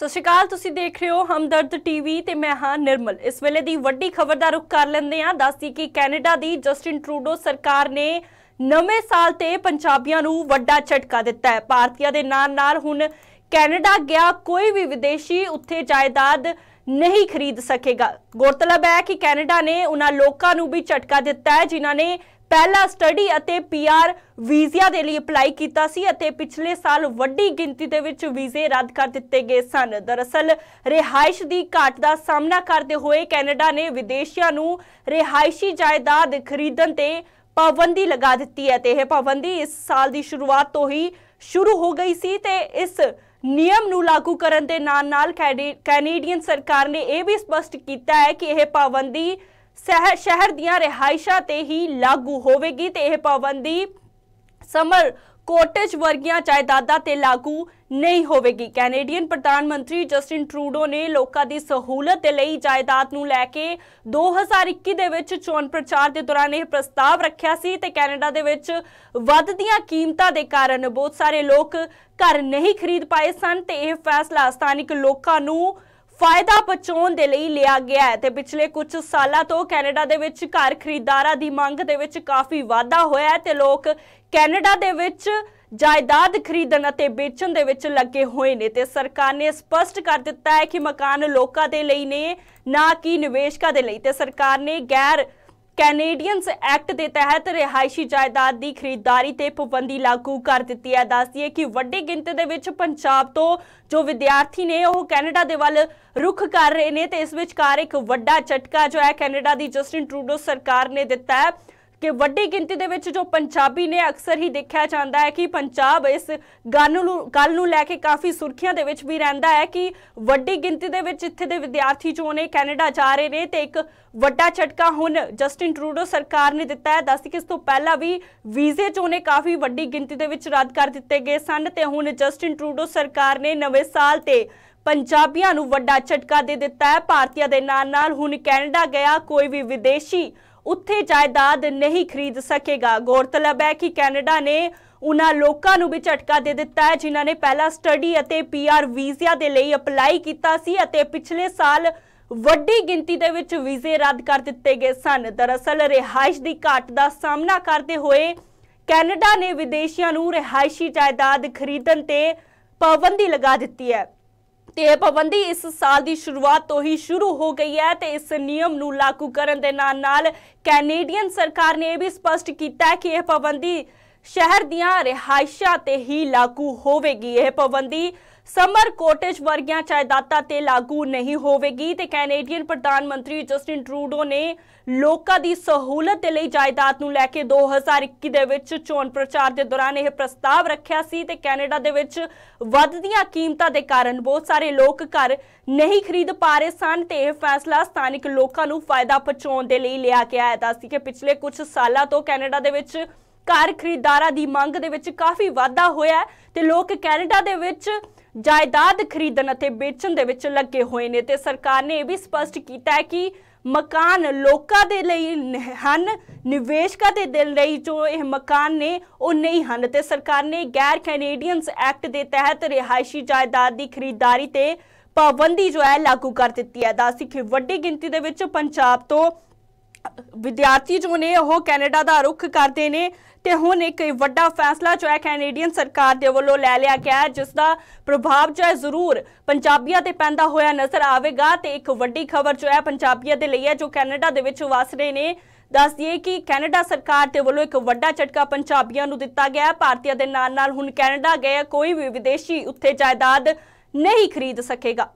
ਸਤਿ ਸ਼੍ਰੀ ਅਕਾਲ ਤੁਸੀਂ ਦੇਖ ਰਹੇ ਹੋ ਹਮਦਰਦ ਟੀਵੀ ਤੇ ਮੈਂ ਹਾਂ ਨਿਰਮਲ ਇਸ ਵੇਲੇ ਦੀ ਵੱਡੀ ਖਬਰ ਦਾ ਰੁਖ ਕਰ ਲੈਂਦੇ ਹਾਂ ਦੱਸਦੀ ਕਿ ਕੈਨੇਡਾ ਦੀ ਜਸਟਿਨ ਟਰੂਡੋ ਸਰਕਾਰ ਨੇ ਨਵੇਂ ਸਾਲ ਤੇ ਪੰਜਾਬੀਆਂ ਨੂੰ ਵੱਡਾ ਝਟਕਾ ਦਿੱਤਾ ਹੈ ਭਾਰਤੀਆਂ ਦੇ ਨਾਲ ਨਾਲ ਹੁਣ ਕੈਨੇਡਾ ਗਿਆ ਕੋਈ ਵੀ ਵਿਦੇਸ਼ੀ ਉੱਥੇ ਜਾਇਦਾਦ ਨਹੀਂ ਖਰੀਦ ਸਕੇਗਾ ਗੌਰਤਲਬ ਹੈ ਕਿ ਕੈਨੇਡਾ ਨੇ ਉਹਨਾਂ ਲੋਕਾਂ ਨੂੰ ਵੀ ਝਟਕਾ ਦਿੱਤਾ ਹੈ ਜਿਨ੍ਹਾਂ ਨੇ ਪਹਿਲਾ ਸਟੱਡੀ ਅਤੇ ਪੀਆਰ ਵੀਜ਼ਾ ਦੇ ਲਈ ਅਪਲਾਈ ਕੀਤਾ ਸੀ ਅਤੇ ਪਿਛਲੇ ਸਾਲ ਵੱਡੀ ਗਿਣਤੀ ਦੇ ਵਿੱਚ ਵੀਜ਼ੇ ਰੱਦ ਕਰ ਦਿੱਤੇ ਗਏ ਸਨ ਦਰਅਸਲ ਰਿਹਾਇਸ਼ ਦੀ ਘਾਟ ਦਾ ਸਾਹਮਣਾ ਕਰਦੇ ਹੋਏ ਕੈਨੇਡਾ ਨੇ ਵਿਦੇਸ਼ੀਆਂ ਨੂੰ ਰਿਹਾਇਸ਼ੀ ਜਾਇਦਾਦ ਖਰੀਦਣ ਤੇ ਪਾਬੰਦੀ ਲਗਾ ਦਿੱਤੀ ਹੈ ਤੇ ਇਹ ਪਾਬੰਦੀ ਇਸ ਸਾਲ ਦੀ ਸ਼ੁਰੂਆਤ ਤੋਂ ਹੀ ਸ਼ੁਰੂ ਹੋ ਗਈ ਸੀ ਤੇ ਇਸ ਨਿਯਮ ਨੂੰ ਲਾਗੂ ਕਰਨ ਦੇ ਨਾਲ ਨਾਲ ਕੈਨੇਡੀਅਨ ਸਰਕਾਰ ਨੇ ਇਹ ਵੀ ਸਪਸ਼ਟ ਕੀਤਾ ਹੈ ਕਿ ਇਹ ਪਾਬੰਦੀ ਸ਼ਹਿਰ ਸ਼ਹਿਰ ਦੀਆਂ ਰਿਹਾਇਸ਼ਾਂ ਤੇ ਹੀ ਲਾਗੂ ਹੋਵੇਗੀ ਤੇ ਇਹ ਪਾਬੰਦੀ ਸਮਰ ਕੋਟੇਜ ਵਰਗੀਆਂ ਜਾਇਦਾਦਾਂ ਤੇ ਲਾਗੂ ਨਹੀਂ ਹੋਵੇਗੀ ਕੈਨੇਡੀਅਨ ਪ੍ਰਧਾਨ ਮੰਤਰੀ ਜਸਟਿਨ ਟਰੂਡੋ ਨੇ ਲੋਕਾਂ ਦੀ ਸਹੂਲਤ ਦੇ ਲਈ ਜਾਇਦਾਦ ਨੂੰ ਲੈ ਕੇ 2021 ਦੇ ਵਿੱਚ ਚੋਣ ਪ੍ਰਚਾਰ ਦੇ ਦੌਰਾਨ ਇਹ ਪ੍ਰਸਤਾਵ ਰੱਖਿਆ ਸੀ ਤੇ ਕੈਨੇਡਾ ਦੇ ਵਿੱਚ ਵੱਧਦੀਆਂ ਕੀਮਤਾਂ ਦੇ ਕਾਰਨ ਬਹੁਤ ਸਾਰੇ ਲੋਕ ਘਰ ਨਹੀਂ ਖਰੀਦ ਪਾਏ ਸਨ ਤੇ ਇਹ ਫੈਸਲਾ ਸਥਾਨਿਕ ਲੋਕਾਂ ਨੂੰ ਫਾਇਦਾ ਪਹੁੰਚਾਉਣ ਦੇ ਲਈ ਲਿਆ ਗਿਆ ਹੈ ਤੇ ਪਿਛਲੇ ਕੁਝ ਸਾਲਾਂ ਤੋਂ ਕੈਨੇਡਾ ਦੇ ਵਿੱਚ ਘਰ ਖਰੀਦਦਾਰਾਂ ਦੀ ਮੰਗ ਦੇ ਵਿੱਚ ਕਾਫੀ ਵਾਧਾ ਹੋਇਆ ਹੈ ਤੇ ਲੋਕ ਕੈਨੇਡਾ ਦੇ ਵਿੱਚ ਜਾਇਦਾਦ ਖਰੀਦਣ ਅਤੇ ਵੇਚਣ ਦੇ ਵਿੱਚ ਲੱਗੇ ਹੋਏ ਨੇ ਤੇ ਸਰਕਾਰ ਨੇ ਸਪਸ਼ਟ ਕਰ ਦਿੱਤਾ ਹੈ ਕਿ ਮਕਾਨ ਲੋਕਾਂ ਦੇ ਲਈ ਨੇ ਨਾ ਕਿ ਨਿਵੇਸ਼ਕਾਂ ਦੇ ਲਈ ਤੇ ਸਰਕਾਰ ਨੇ ਗੈਰ ਕੈਨੇਡੀਅਨਸ ਐਕਟ ਦੇ ਤਹਿਤ ਰਿਹਾਇਸ਼ੀ ਜਾਇਦਾਦ ਦੀ ਖਰੀਦਦਾਰੀ ਤੇ ਪਾਬੰਦੀ ਲਾਗੂ ਕਰ ਦਿੱਤੀ ਹੈ ਦੱਸਦੀ ਹੈ ਕਿ ਵੱਡੀ ਗਿਣਤੀ ਦੇ ਵਿੱਚ ਪੰਜਾਬ ਤੋਂ ਜੋ ਵਿਦਿਆਰਥੀ ਨੇ ਉਹ ਕੈਨੇਡਾ ਦੇ ਵੱਲ ਰੁਖ ਕਰ ਰਹੇ ਨੇ ਤੇ ਇਸ ਵਿੱਚਕਾਰ ਇੱਕ ਵੱਡਾ ਝਟਕਾ ਜੋ ਹੈ ਕੈਨੇਡਾ ਦੀ ਜਸਟਿਨ ਟਰੂਡੋ ਸਰਕਾਰ ਨੇ ਦਿੱਤਾ ਹੈ ਕਿ ਵੱਡੀ ਗਿਣਤੀ ਦੇ ਵਿੱਚ ਜੋ ਪੰਜਾਬੀ ਨੇ ਅਕਸਰ ਹੀ ਦੇਖਿਆ ਜਾਂਦਾ ਹੈ ਕਿ ਪੰਜਾਬ ਇਸ ਗੱਲ ਨੂੰ ਕੱਲ ਨੂੰ ਲੈ ਕੇ ਕਾਫੀ ਸੁਰਖੀਆਂ ਦੇ ਵਿੱਚ ਵੀ ਰਹਿੰਦਾ ਹੈ ਕਿ ਵੱਡੀ ਗਿਣਤੀ ਦੇ ਵਿੱਚ ਇੱਥੇ ਦੇ ਵਿਦਿਆਰਥੀ ਜੋ ਨੇ ਕੈਨੇਡਾ ਜਾ ਰਹੇ ਨੇ ਤੇ ਇੱਕ ਵੱਡਾ ਝਟਕਾ ਹੁਣ ਜਸਟਿਨ ਟਰੂਡੋ ਸਰਕਾਰ ਨੇ ਦਿੱਤਾ ਹੈ ਦੱਸ ਕਿ ਇਸ ਤੋਂ ਪਹਿਲਾਂ ਵੀ ਵੀਜ਼ੇ ਜੋ ਨੇ ਕਾਫੀ ਵੱਡੀ ਗਿਣਤੀ ਦੇ ਵਿੱਚ ਰੱਦ ਕਰ ਦਿੱਤੇ ਗਏ ਸਨ ਤੇ ਹੁਣ ਜਸਟਿਨ ਟਰੂਡੋ ਸਰਕਾਰ ਨੇ ਨਵੇਂ ਸਾਲ ਤੇ ਪੰਜਾਬੀਆਂ ਨੂੰ ਵੱਡਾ ਝਟਕਾ ਦੇ ਦਿੱਤਾ ਹੈ ਭਾਰਤੀਆਂ ਦੇ ਨਾਲ ਨਾਲ ਹੁਣ ਕੈਨੇਡਾ ਗਿਆ ਕੋਈ ਵੀ ਵਿਦੇਸ਼ੀ ਉੱਥੇ ਜਾਇਦਾਦ ਨਹੀਂ ਖਰੀਦ ਸਕੇਗਾ ਗੌਰਤਲਬ ਹੈ ਕਿ ਕੈਨੇਡਾ ਨੇ ਉਹਨਾਂ ਲੋਕਾਂ ਨੂੰ ਵੀ ਝਟਕਾ ਦੇ ਦਿੱਤਾ ਹੈ ਜਿਨ੍ਹਾਂ ਨੇ ਪਹਿਲਾਂ ਸਟੱਡੀ ਅਤੇ ਪੀਆਰ ਵੀਜ਼ਾ ਦੇ ਲਈ ਅਪਲਾਈ ਕੀਤਾ ਸੀ ਅਤੇ ਪਿਛਲੇ ਸਾਲ ਵੱਡੀ ਗਿਣਤੀ ਦੇ ਵਿੱਚ ਵੀਜ਼ੇ ਰੱਦ ਕਰ ਦਿੱਤੇ ਗਏ ਸਨ ਦਰਅਸਲ ਰਿਹਾਇਸ਼ ਦੀ ਘਾਟ ਦਾ ਸਾਹਮਣਾ ਕਰਦੇ ਹੋਏ ਕੈਨੇਡਾ ਨੇ ਵਿਦੇਸ਼ੀਆਂ ਨੂੰ ਰਿਹਾਇਸ਼ੀ ਜਾਇਦਾਦ ਖਰੀਦਣ ਤੇ ਪਾਬੰਦੀ ਲਗਾ ਦਿੱਤੀ ਹੈ ਤੇ ਇਹ ਪਾਬੰਦੀ ਇਸ ਸਾਲ ਦੀ ਸ਼ੁਰੂਆਤ ਤੋਂ ਹੀ ਸ਼ੁਰੂ ਹੋ ਗਈ ਹੈ ਤੇ ਇਸ ਨਿਯਮ ਨੂੰ ਲਾਗੂ ਕਰਨ ਦੇ ਨਾਲ ਨਾਲ ਕੈਨੇਡੀਅਨ ਸਰਕਾਰ ਨੇ ਇਹ ਵੀ ਸਪਸ਼ਟ ਕੀਤਾ ਕਿ ਇਹ ਪਾਬੰਦੀ ਸ਼ਹਿਰ ਦੀਆਂ ਰਿਹਾਇਸ਼ਾਂ ਤੇ ਹੀ ਲਾਗੂ ਹੋਵੇਗੀ ਇਹ ਪਾਬੰਦੀ ਸਮਰ ਕੋਟੇਜ ਵਰਗੀਆਂ ਜਾਇਦਾਦਾਂ ਤੇ ਲਾਗੂ ਨਹੀਂ ਹੋਵੇਗੀ ਤੇ ਕੈਨੇਡੀਅਨ ਪ੍ਰਧਾਨ ਮੰਤਰੀ ਜਸਟਿਨ ਟਰੂਡੋ ਨੇ ਲੋਕਾਂ ਦੀ ਸਹੂਲਤ ਦੇ ਲਈ ਜਾਇਦਾਦ ਨੂੰ ਲੈ ਕੇ 2021 ਦੇ ਵਿੱਚ ਚੋਣ ਪ੍ਰਚਾਰ ਦੇ ਦੌਰਾਨ ਇਹ ਪ੍ਰਸਤਾਵ ਰੱਖਿਆ ਸੀ ਤੇ ਕੈਨੇਡਾ ਦੇ ਵਿੱਚ ਵੱਧਦੀਆਂ ਕੀਮਤਾਂ ਦੇ ਕਾਰਨ ਬਹੁਤ ਸਾਰੇ ਲੋਕ ਘਰ ਨਹੀਂ ਖਰੀਦ ਪਾ ਰਹੇ ਸਨ ਤੇ ਇਹ ਫੈਸਲਾ ਸਥਾਨਕ ਲੋਕਾਂ ਨੂੰ ਫਾਇਦਾ ਪਹੁੰਚਾਉਣ ਦੇ ਲਈ ਲਿਆ ਗਿਆ ਹੈ ਦੱਸਦੀ ਕਿ ਪਿਛਲੇ ਕੁਝ ਸਾਲਾਂ ਤੋਂ ਕੈਨੇਡਾ ਦੇ ਵਿੱਚ ਘਰ ਖਰੀਦਦਾਰਾਂ ਦੀ ਮੰਗ ਦੇ ਵਿੱਚ ਕਾਫੀ ਵਾਧਾ ਹੋਇਆ ਤੇ ਲੋਕ ਕੈਨੇਡਾ ਦੇ ਵਿੱਚ ਜਾਇਦਾਦ ਖਰੀਦਣ ਅਤੇ ਵੇਚਣ ਦੇ ਵਿੱਚ ਲੱਗੇ ਹੋਏ ਨੇ ਤੇ ਸਰਕਾਰ ਨੇ ਇਹ ਵੀ ਸਪਸ਼ਟ ਕੀਤਾ ਹੈ ਕਿ ਮਕਾਨ ਲੋਕਾਂ ਦੇ ਲਈ ਹਨ ਨਿਵੇਸ਼ਕਾਂ ਦੇ ਦਿਲ ਲਈ ਜੋ ਇਹ ਮਕਾਨ ਨੇ ਉਹ ਨਹੀਂ ਹਨ ਤੇ ਸਰਕਾਰ ਨੇ ਗੈਰ ਕੈਨੇਡੀਅਨਸ ਐਕਟ ਦੇ ਤਹਿਤ ਰਿਹਾਇਸ਼ੀ ਜਾਇਦਾਦ ਦੀ ਖਰੀਦਦਾਰੀ ਤੇ ਪਾਬੰਦੀ ਜੋ ਹੈ ਲਾਗੂ ਕਰ ਦਿੱਤੀ ਹੈ ਦਾ ਕਿ ਵੱਡੀ ਗਿਣਤੀ ਦੇ ਵਿੱਚ ਪੰਜਾਬ ਤੋਂ ਵਿਦਿਆਰਥੀ ਜੋ ਨੇ ਉਹ ਕੈਨੇਡਾ ਦਾ ਰੁਖ ਕਰਦੇ ਨੇ ਤੇ ਹੁਣ ਇੱਕ ਵੱਡਾ ਫੈਸਲਾ ਜੋ ਹੈ ਕੈਨੇਡੀਅਨ ਸਰਕਾਰ ਦੇ ਵੱਲੋਂ ਲੈ ਲਿਆ ਗਿਆ ਜਿਸ ਦਾ ਪ੍ਰਭਾਵ ਜੋ ਹੈ ਜ਼ਰੂਰ ਪੰਜਾਬੀਆਂ ਤੇ ਪੈਂਦਾ ਹੋਇਆ ਨਜ਼ਰ ਆਵੇਗਾ ਤੇ ਇੱਕ ਵੱਡੀ ਖਬਰ ਜੋ ਹੈ ਪੰਜਾਬੀਆਂ ਦੇ ਲਈ ਹੈ ਜੋ ਕੈਨੇਡਾ ਦੇ ਵਿੱਚ ਵਸ ਰਹੇ ਨੇ ਦੱਸ ਦਈਏ ਕਿ ਕੈਨੇਡਾ ਸਰਕਾਰ ਦੇ ਵੱਲੋਂ ਇੱਕ ਵੱਡਾ ਝਟਕਾ ਪੰਜਾਬੀਆਂ ਨੂੰ ਦਿੱਤਾ ਗਿਆ ਹੈ ਭਾਰਤੀਆਂ ਦੇ ਨਾਲ ਨਾਲ ਹੁਣ ਕੈਨੇਡਾ ਗਏ ਕੋਈ ਵੀ ਵਿਦੇਸ਼ੀ ਉੱਥੇ ਜਾਇਦਾਦ ਨਹੀਂ ਖਰੀਦ ਸਕੇਗਾ